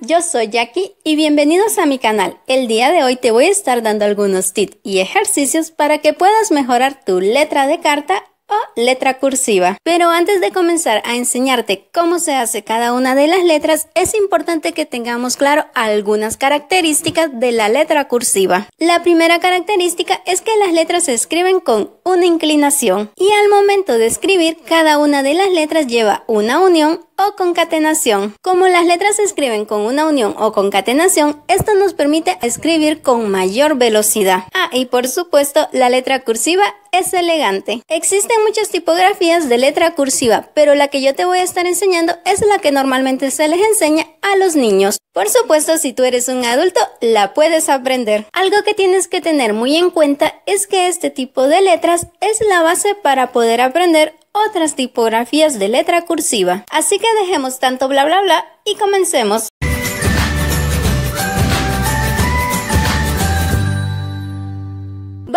yo soy Jackie y bienvenidos a mi canal. El día de hoy te voy a estar dando algunos tips y ejercicios para que puedas mejorar tu letra de carta o letra cursiva. Pero antes de comenzar a enseñarte cómo se hace cada una de las letras, es importante que tengamos claro algunas características de la letra cursiva. La primera característica es que las letras se escriben con una inclinación y al momento de escribir cada una de las letras lleva una unión o concatenación. Como las letras se escriben con una unión o concatenación, esto nos permite escribir con mayor velocidad. Ah, y por supuesto, la letra cursiva es elegante. Existen muchas tipografías de letra cursiva, pero la que yo te voy a estar enseñando es la que normalmente se les enseña a los niños. Por supuesto, si tú eres un adulto, la puedes aprender. Algo que tienes que tener muy en cuenta es que este tipo de letras es la base para poder aprender otras tipografías de letra cursiva. Así que dejemos tanto bla bla bla y comencemos.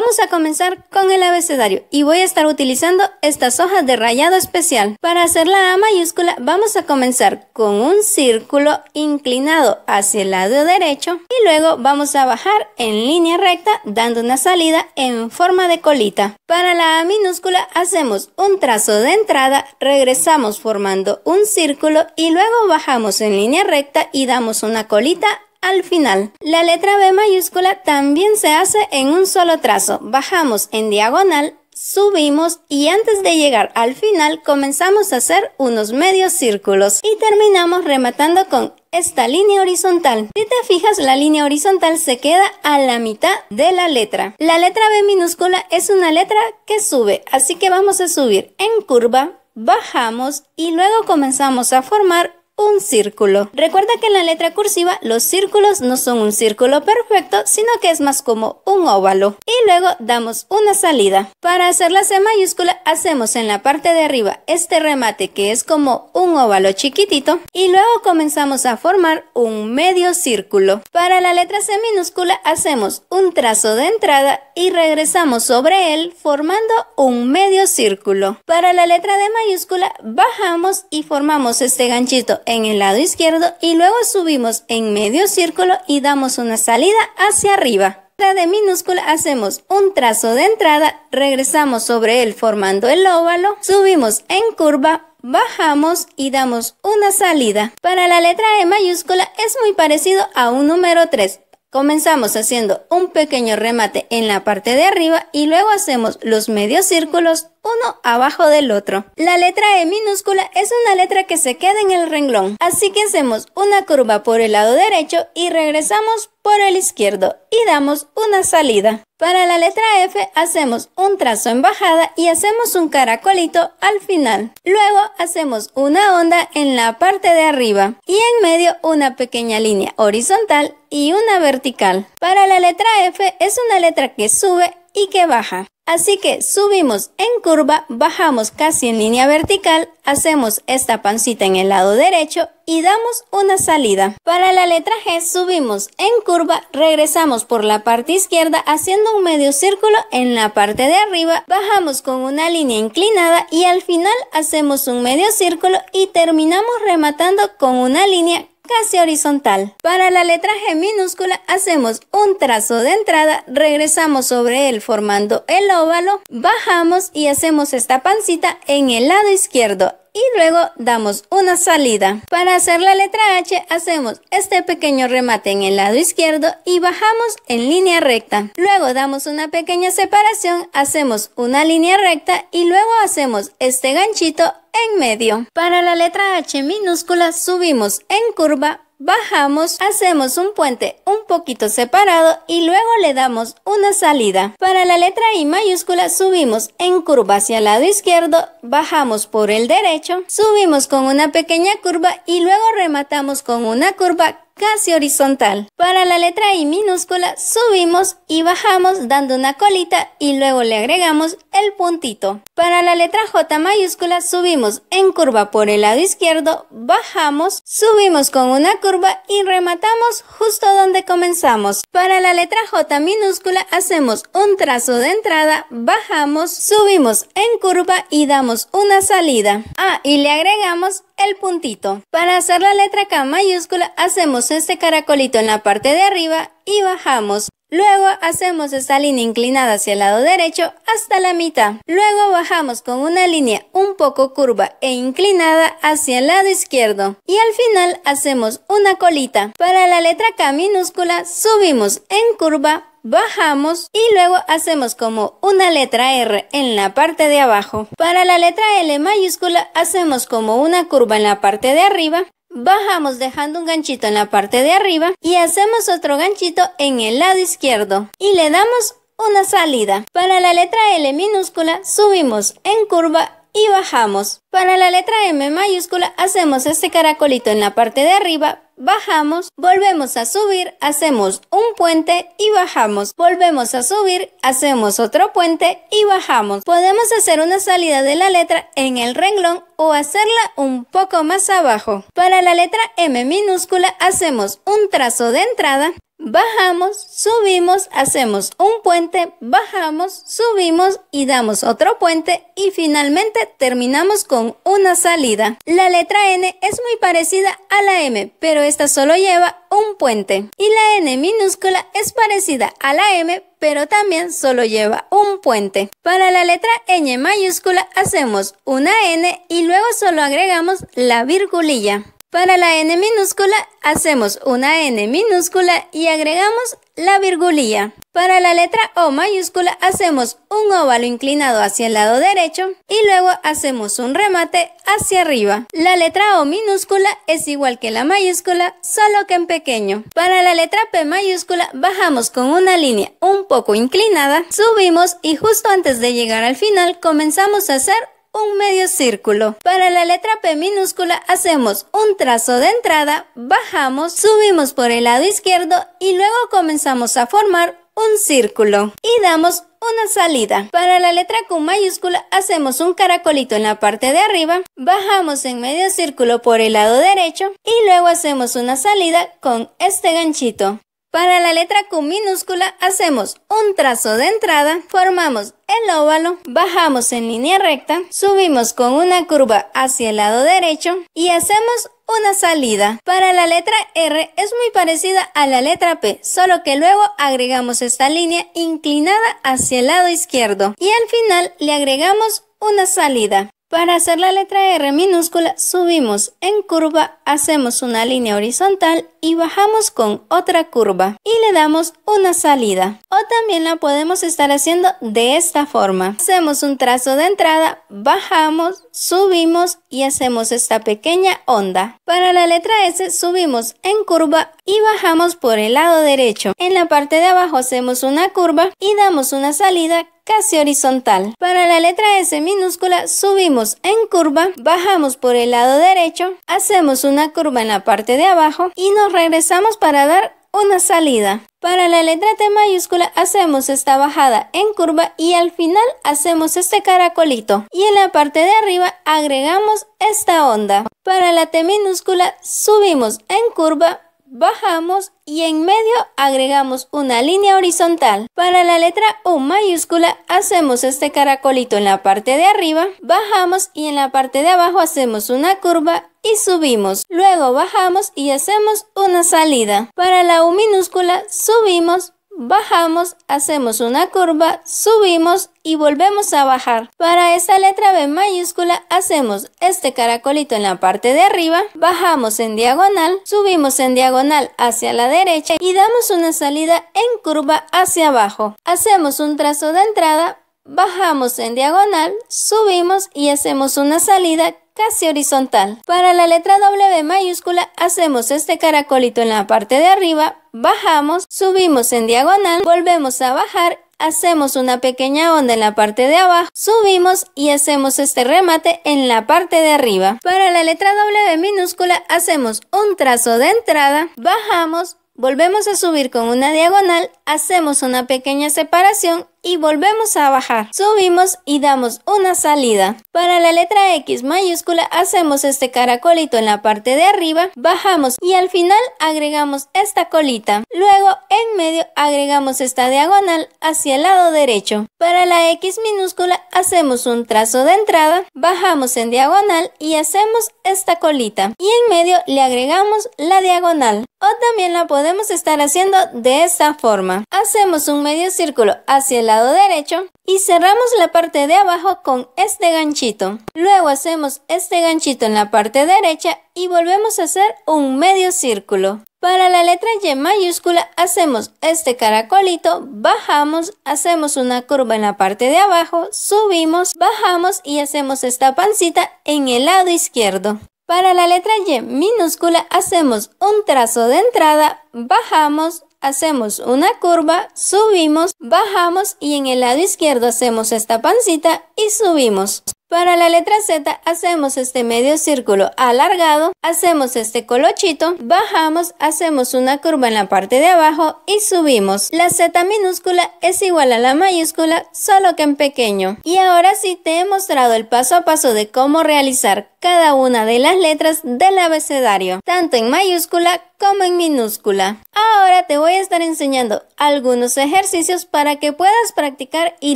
Vamos a comenzar con el abecedario y voy a estar utilizando estas hojas de rayado especial. Para hacer la A mayúscula vamos a comenzar con un círculo inclinado hacia el lado derecho y luego vamos a bajar en línea recta dando una salida en forma de colita. Para la A minúscula hacemos un trazo de entrada, regresamos formando un círculo y luego bajamos en línea recta y damos una colita al final. La letra B mayúscula también se hace en un solo trazo. Bajamos en diagonal, subimos y antes de llegar al final comenzamos a hacer unos medios círculos y terminamos rematando con esta línea horizontal. Si te fijas, la línea horizontal se queda a la mitad de la letra. La letra B minúscula es una letra que sube, así que vamos a subir en curva, bajamos y luego comenzamos a formar un círculo. Recuerda que en la letra cursiva los círculos no son un círculo perfecto, sino que es más como un óvalo. Y luego damos una salida. Para hacer la C mayúscula hacemos en la parte de arriba este remate que es como un óvalo chiquitito y luego comenzamos a formar un medio círculo. Para la letra C minúscula hacemos un trazo de entrada y regresamos sobre él formando un medio círculo. Para la letra D mayúscula bajamos y formamos este ganchito en el lado izquierdo y luego subimos en medio círculo y damos una salida hacia arriba. la De minúscula hacemos un trazo de entrada, regresamos sobre él formando el óvalo, subimos en curva, bajamos y damos una salida. Para la letra E mayúscula es muy parecido a un número 3. Comenzamos haciendo un pequeño remate en la parte de arriba y luego hacemos los medios círculos, uno abajo del otro. La letra E minúscula es una letra que se queda en el renglón, así que hacemos una curva por el lado derecho y regresamos por el izquierdo y damos una salida. Para la letra F hacemos un trazo en bajada y hacemos un caracolito al final. Luego hacemos una onda en la parte de arriba y en medio una pequeña línea horizontal y una vertical. Para la letra F es una letra que sube y que baja. Así que subimos en curva, bajamos casi en línea vertical, hacemos esta pancita en el lado derecho y damos una salida. Para la letra G subimos en curva, regresamos por la parte izquierda haciendo un medio círculo en la parte de arriba, bajamos con una línea inclinada y al final hacemos un medio círculo y terminamos rematando con una línea casi horizontal. Para la letra G minúscula hacemos un trazo de entrada, regresamos sobre él formando el óvalo, bajamos y hacemos esta pancita en el lado izquierdo y luego damos una salida. Para hacer la letra H hacemos este pequeño remate en el lado izquierdo y bajamos en línea recta. Luego damos una pequeña separación, hacemos una línea recta y luego hacemos este ganchito en medio. Para la letra H minúscula subimos en curva Bajamos, hacemos un puente un poquito separado y luego le damos una salida. Para la letra I mayúscula subimos en curva hacia el lado izquierdo, bajamos por el derecho, subimos con una pequeña curva y luego rematamos con una curva casi horizontal. Para la letra I minúscula subimos y bajamos dando una colita y luego le agregamos el puntito. Para la letra J mayúscula subimos en curva por el lado izquierdo, bajamos, subimos con una curva y rematamos justo donde comenzamos. Para la letra J minúscula hacemos un trazo de entrada, bajamos, subimos en curva y damos una salida. Ah, y le agregamos el puntito. Para hacer la letra K mayúscula hacemos este caracolito en la parte de arriba y bajamos. Luego hacemos esta línea inclinada hacia el lado derecho hasta la mitad. Luego bajamos con una línea un poco curva e inclinada hacia el lado izquierdo. Y al final hacemos una colita. Para la letra K minúscula subimos en curva, bajamos y luego hacemos como una letra R en la parte de abajo. Para la letra L mayúscula hacemos como una curva en la parte de arriba Bajamos dejando un ganchito en la parte de arriba y hacemos otro ganchito en el lado izquierdo y le damos una salida. Para la letra L minúscula subimos en curva y bajamos. Para la letra M mayúscula hacemos este caracolito en la parte de arriba bajamos, volvemos a subir, hacemos un puente y bajamos, volvemos a subir, hacemos otro puente y bajamos. Podemos hacer una salida de la letra en el renglón o hacerla un poco más abajo. Para la letra M minúscula hacemos un trazo de entrada bajamos, subimos, hacemos un puente, bajamos, subimos y damos otro puente y finalmente terminamos con una salida. La letra N es muy parecida a la M, pero esta solo lleva un puente. Y la N minúscula es parecida a la M, pero también solo lleva un puente. Para la letra N mayúscula hacemos una N y luego solo agregamos la virgulilla. Para la n minúscula hacemos una n minúscula y agregamos la virgulilla. Para la letra O mayúscula hacemos un óvalo inclinado hacia el lado derecho y luego hacemos un remate hacia arriba. La letra O minúscula es igual que la mayúscula, solo que en pequeño. Para la letra P mayúscula bajamos con una línea un poco inclinada, subimos y justo antes de llegar al final comenzamos a hacer un medio círculo. Para la letra P minúscula hacemos un trazo de entrada, bajamos, subimos por el lado izquierdo y luego comenzamos a formar un círculo y damos una salida. Para la letra Q mayúscula hacemos un caracolito en la parte de arriba, bajamos en medio círculo por el lado derecho y luego hacemos una salida con este ganchito. Para la letra Q minúscula hacemos un trazo de entrada, formamos el óvalo, bajamos en línea recta, subimos con una curva hacia el lado derecho y hacemos una salida. Para la letra R es muy parecida a la letra P, solo que luego agregamos esta línea inclinada hacia el lado izquierdo y al final le agregamos una salida. Para hacer la letra R minúscula subimos en curva, hacemos una línea horizontal y bajamos con otra curva y le damos una salida. O también la podemos estar haciendo de esta forma. Hacemos un trazo de entrada, bajamos, subimos y hacemos esta pequeña onda. Para la letra S subimos en curva y bajamos por el lado derecho. En la parte de abajo hacemos una curva y damos una salida casi horizontal. Para la letra S minúscula subimos en curva, bajamos por el lado derecho, hacemos una curva en la parte de abajo y nos regresamos para dar una salida. Para la letra T mayúscula hacemos esta bajada en curva y al final hacemos este caracolito. Y en la parte de arriba agregamos esta onda. Para la T minúscula subimos en curva, bajamos y en medio agregamos una línea horizontal. Para la letra U mayúscula hacemos este caracolito en la parte de arriba, bajamos y en la parte de abajo hacemos una curva y subimos. Luego bajamos y hacemos una salida. Para la U minúscula subimos, bajamos, hacemos una curva, subimos y volvemos a bajar. Para esta letra B mayúscula hacemos este caracolito en la parte de arriba, bajamos en diagonal, subimos en diagonal hacia la derecha y damos una salida en curva hacia abajo. Hacemos un trazo de entrada, bajamos en diagonal, subimos y hacemos una salida casi horizontal. Para la letra W mayúscula hacemos este caracolito en la parte de arriba, bajamos, subimos en diagonal, volvemos a bajar hacemos una pequeña onda en la parte de abajo, subimos y hacemos este remate en la parte de arriba. Para la letra W minúscula hacemos un trazo de entrada, bajamos, volvemos a subir con una diagonal, hacemos una pequeña separación y volvemos a bajar. Subimos y damos una salida. Para la letra X mayúscula hacemos este caracolito en la parte de arriba, bajamos y al final agregamos esta colita. Luego en medio agregamos esta diagonal hacia el lado derecho. Para la X minúscula hacemos un trazo de entrada, bajamos en diagonal y hacemos esta colita. Y en medio le agregamos la diagonal. O también la podemos estar haciendo de esta forma. Hacemos un medio círculo hacia el derecho y cerramos la parte de abajo con este ganchito. Luego hacemos este ganchito en la parte derecha y volvemos a hacer un medio círculo. Para la letra Y mayúscula hacemos este caracolito, bajamos, hacemos una curva en la parte de abajo, subimos, bajamos y hacemos esta pancita en el lado izquierdo. Para la letra Y minúscula hacemos un trazo de entrada, bajamos, hacemos una curva, subimos, bajamos y en el lado izquierdo hacemos esta pancita y subimos. Para la letra Z hacemos este medio círculo alargado, hacemos este colochito, bajamos, hacemos una curva en la parte de abajo y subimos. La Z minúscula es igual a la mayúscula, solo que en pequeño. Y ahora sí te he mostrado el paso a paso de cómo realizar cada una de las letras del abecedario, tanto en mayúscula como en minúscula. Ahora te voy a estar enseñando algunos ejercicios para que puedas practicar y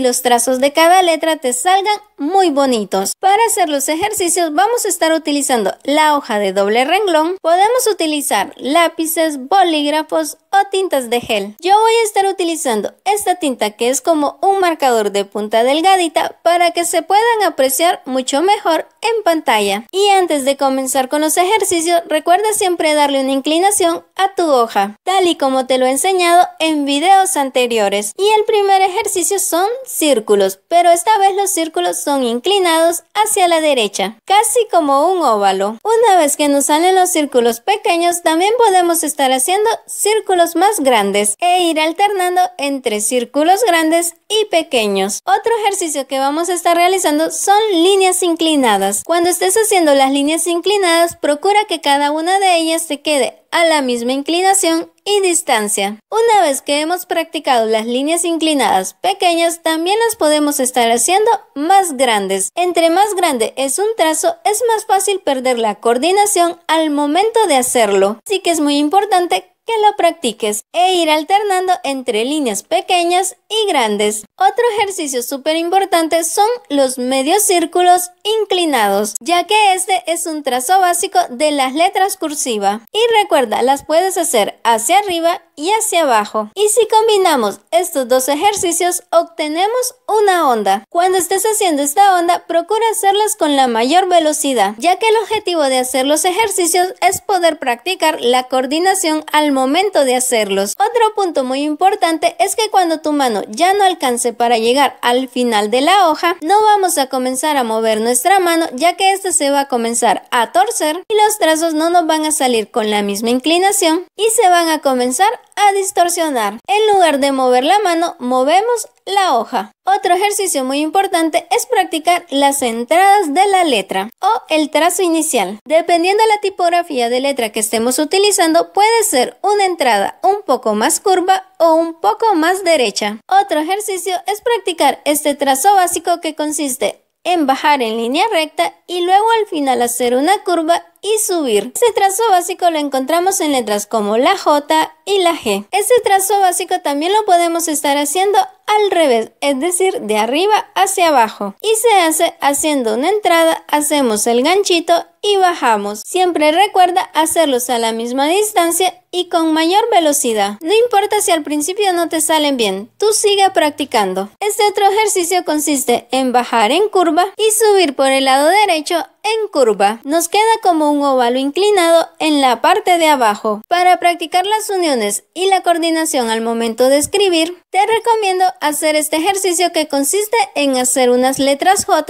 los trazos de cada letra te salgan muy bonitos. Para hacer los ejercicios vamos a estar utilizando la hoja de doble renglón. Podemos utilizar lápices, bolígrafos tintas de gel. Yo voy a estar utilizando esta tinta que es como un marcador de punta delgadita para que se puedan apreciar mucho mejor en pantalla. Y antes de comenzar con los ejercicios, recuerda siempre darle una inclinación a tu hoja, tal y como te lo he enseñado en videos anteriores. Y el primer ejercicio son círculos, pero esta vez los círculos son inclinados hacia la derecha, casi como un óvalo. Una vez que nos salen los círculos pequeños, también podemos estar haciendo círculos más grandes e ir alternando entre círculos grandes y pequeños. Otro ejercicio que vamos a estar realizando son líneas inclinadas. Cuando estés haciendo las líneas inclinadas, procura que cada una de ellas te quede a la misma inclinación y distancia. Una vez que hemos practicado las líneas inclinadas pequeñas, también las podemos estar haciendo más grandes. Entre más grande es un trazo, es más fácil perder la coordinación al momento de hacerlo. Así que es muy importante que lo practiques e ir alternando entre líneas pequeñas grandes. Otro ejercicio súper importante son los medios círculos inclinados, ya que este es un trazo básico de las letras cursiva Y recuerda, las puedes hacer hacia arriba y hacia abajo. Y si combinamos estos dos ejercicios, obtenemos una onda. Cuando estés haciendo esta onda, procura hacerlas con la mayor velocidad, ya que el objetivo de hacer los ejercicios es poder practicar la coordinación al momento de hacerlos. Otro punto muy importante es que cuando tu mano ya no alcance para llegar al final de la hoja, no vamos a comenzar a mover nuestra mano ya que esta se va a comenzar a torcer y los trazos no nos van a salir con la misma inclinación y se van a comenzar a distorsionar. En lugar de mover la mano, movemos la hoja. Otro ejercicio muy importante es practicar las entradas de la letra o el trazo inicial. Dependiendo de la tipografía de letra que estemos utilizando, puede ser una entrada un poco más curva o un poco más derecha. Otro ejercicio es practicar este trazo básico que consiste en bajar en línea recta y luego al final hacer una curva y subir. Ese trazo básico lo encontramos en letras como la J y la G. Ese trazo básico también lo podemos estar haciendo al revés, es decir, de arriba hacia abajo. Y se hace haciendo una entrada, hacemos el ganchito y bajamos. Siempre recuerda hacerlos a la misma distancia y con mayor velocidad. No importa si al principio no te salen bien, tú sigue practicando. Este otro ejercicio consiste en bajar en curva y subir por el lado derecho en curva. Nos queda como un óvalo inclinado en la parte de abajo. Para practicar las uniones y la coordinación al momento de escribir, te recomiendo hacer este ejercicio que consiste en hacer unas letras J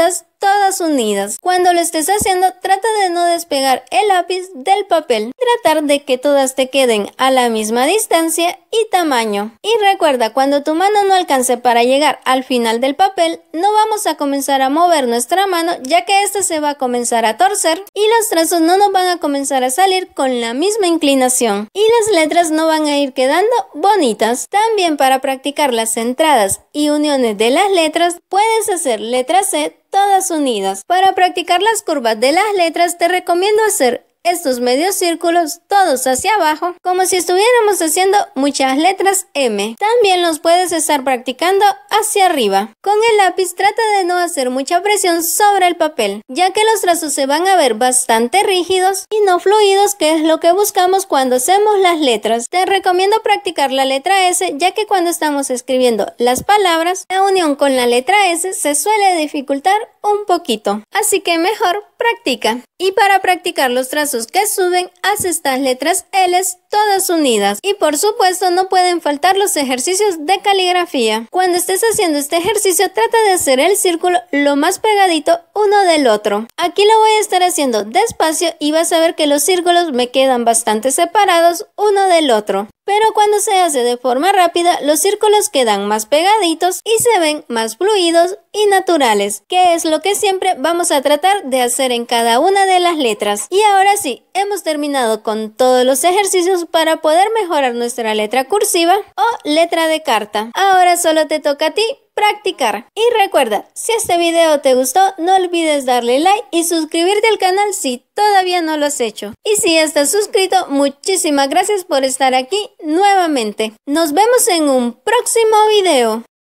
todas unidas. Cuando lo estés haciendo, trata de no despegar el lápiz del papel. Tratar de que todas te queden a la misma distancia y tamaño. Y recuerda, cuando tu mano no alcance para llegar al final del papel, no vamos a comenzar a mover nuestra mano ya que ésta este se va a comenzar a torcer y los trazos no nos van a comenzar a salir con la misma inclinación. Y las letras no van a ir quedando bonitas. También para practicar las entradas y uniones de las letras, puedes hacer letra C todas unidas. Para practicar las curvas de las letras te recomiendo hacer estos medios círculos todos hacia abajo, como si estuviéramos haciendo muchas letras M. También los puedes estar practicando hacia arriba. Con el lápiz trata de no hacer mucha presión sobre el papel, ya que los trazos se van a ver bastante rígidos y no fluidos, que es lo que buscamos cuando hacemos las letras. Te recomiendo practicar la letra S, ya que cuando estamos escribiendo las palabras, la unión con la letra S se suele dificultar un poquito. Así que mejor y para practicar los trazos que suben, haz estas letras L todas unidas. Y por supuesto no pueden faltar los ejercicios de caligrafía. Cuando estés haciendo este ejercicio, trata de hacer el círculo lo más pegadito uno del otro. Aquí lo voy a estar haciendo despacio y vas a ver que los círculos me quedan bastante separados uno del otro. Pero cuando se hace de forma rápida, los círculos quedan más pegaditos y se ven más fluidos y naturales, que es lo que siempre vamos a tratar de hacer en cada una de las letras. Y ahora sí, hemos terminado con todos los ejercicios para poder mejorar nuestra letra cursiva o letra de carta. Ahora solo te toca a ti practicar. Y recuerda, si este video te gustó, no olvides darle like y suscribirte al canal si todavía no lo has hecho. Y si estás suscrito, muchísimas gracias por estar aquí nuevamente. Nos vemos en un próximo video.